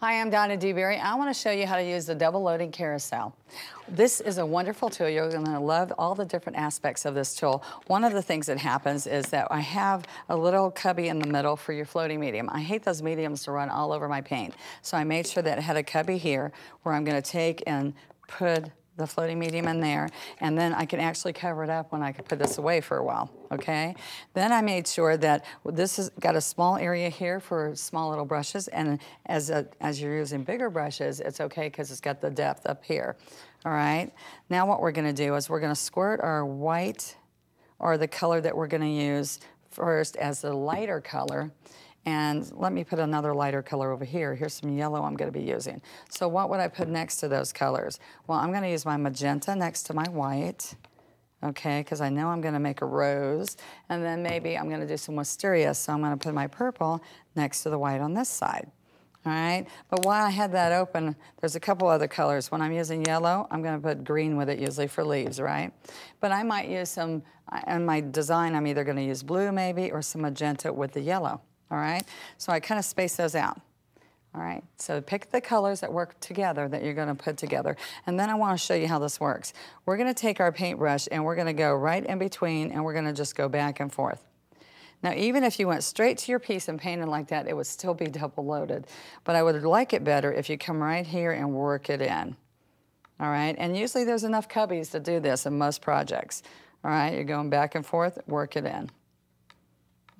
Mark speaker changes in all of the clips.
Speaker 1: Hi, I'm Donna DeBerry. I want to show you how to use the double loading carousel. This is a wonderful tool. You're going to love all the different aspects of this tool. One of the things that happens is that I have a little cubby in the middle for your floating medium. I hate those mediums to run all over my paint. So I made sure that it had a cubby here where I'm going to take and put the floating medium in there, and then I can actually cover it up when I put this away for a while, okay? Then I made sure that this has got a small area here for small little brushes, and as, a, as you're using bigger brushes, it's okay because it's got the depth up here, all right? Now what we're gonna do is we're gonna squirt our white, or the color that we're gonna use first as the lighter color, and let me put another lighter color over here. Here's some yellow I'm gonna be using. So what would I put next to those colors? Well, I'm gonna use my magenta next to my white, okay, because I know I'm gonna make a rose. And then maybe I'm gonna do some wisteria, so I'm gonna put my purple next to the white on this side. All right, but while I had that open, there's a couple other colors. When I'm using yellow, I'm gonna put green with it usually for leaves, right? But I might use some, in my design, I'm either gonna use blue maybe or some magenta with the yellow all right? So I kind of space those out. All right, so pick the colors that work together that you're gonna to put together. And then I wanna show you how this works. We're gonna take our paintbrush and we're gonna go right in between and we're gonna just go back and forth. Now, even if you went straight to your piece and painted like that, it would still be double loaded. But I would like it better if you come right here and work it in. All right, and usually there's enough cubbies to do this in most projects. All right, you're going back and forth, work it in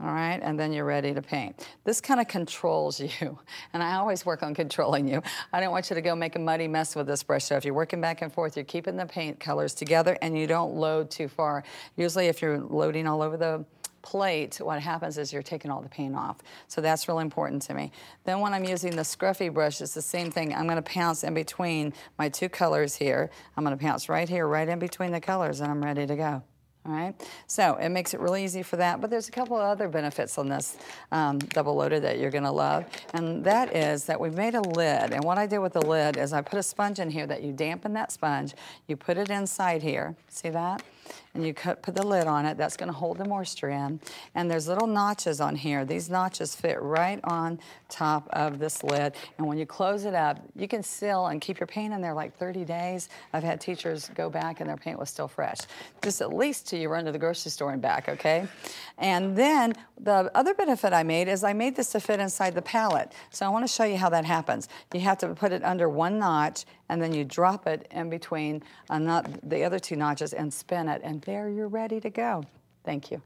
Speaker 1: all right? And then you're ready to paint. This kind of controls you, and I always work on controlling you. I don't want you to go make a muddy mess with this brush, so if you're working back and forth, you're keeping the paint colors together, and you don't load too far. Usually if you're loading all over the plate, what happens is you're taking all the paint off. So that's really important to me. Then when I'm using the scruffy brush, it's the same thing. I'm gonna pounce in between my two colors here. I'm gonna pounce right here, right in between the colors, and I'm ready to go. Right, so it makes it really easy for that. But there's a couple of other benefits on this um, double loaded that you're gonna love. And that is that we've made a lid. And what I did with the lid is I put a sponge in here that you dampen that sponge, you put it inside here, see that? and you cut, put the lid on it. That's going to hold the moisture in. And there's little notches on here. These notches fit right on top of this lid. And when you close it up, you can seal and keep your paint in there like 30 days. I've had teachers go back and their paint was still fresh. Just at least till you run to the grocery store and back, okay? And then the other benefit I made is I made this to fit inside the palette. So I want to show you how that happens. You have to put it under one notch and then you drop it in between the other two notches and spin it and there you're ready to go. Thank you.